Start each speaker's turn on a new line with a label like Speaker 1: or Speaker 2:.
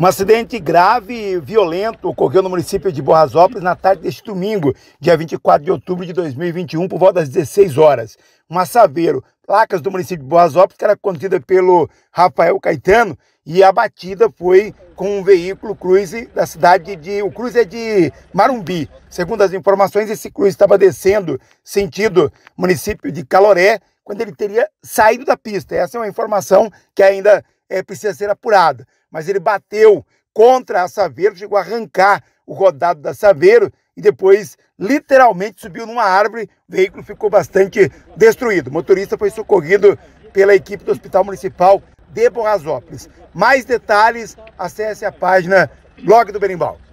Speaker 1: Um acidente grave e violento ocorreu no município de Borrasópolis na tarde deste domingo, dia 24 de outubro de 2021, por volta das 16 horas. Um assaveiro, placas do município de Borrasópolis, que era conduzida pelo Rafael Caetano, e a batida foi com um veículo cruze da cidade de... O cruze é de Marumbi. Segundo as informações, esse cruze estava descendo sentido município de Caloré, quando ele teria saído da pista. Essa é uma informação que ainda é, precisa ser apurada. Mas ele bateu contra a Saveiro, chegou a arrancar o rodado da Saveiro e depois literalmente subiu numa árvore. O veículo ficou bastante destruído. O motorista foi socorrido pela equipe do Hospital Municipal de Borrasópolis. Mais detalhes, acesse a página blog do Berimbau.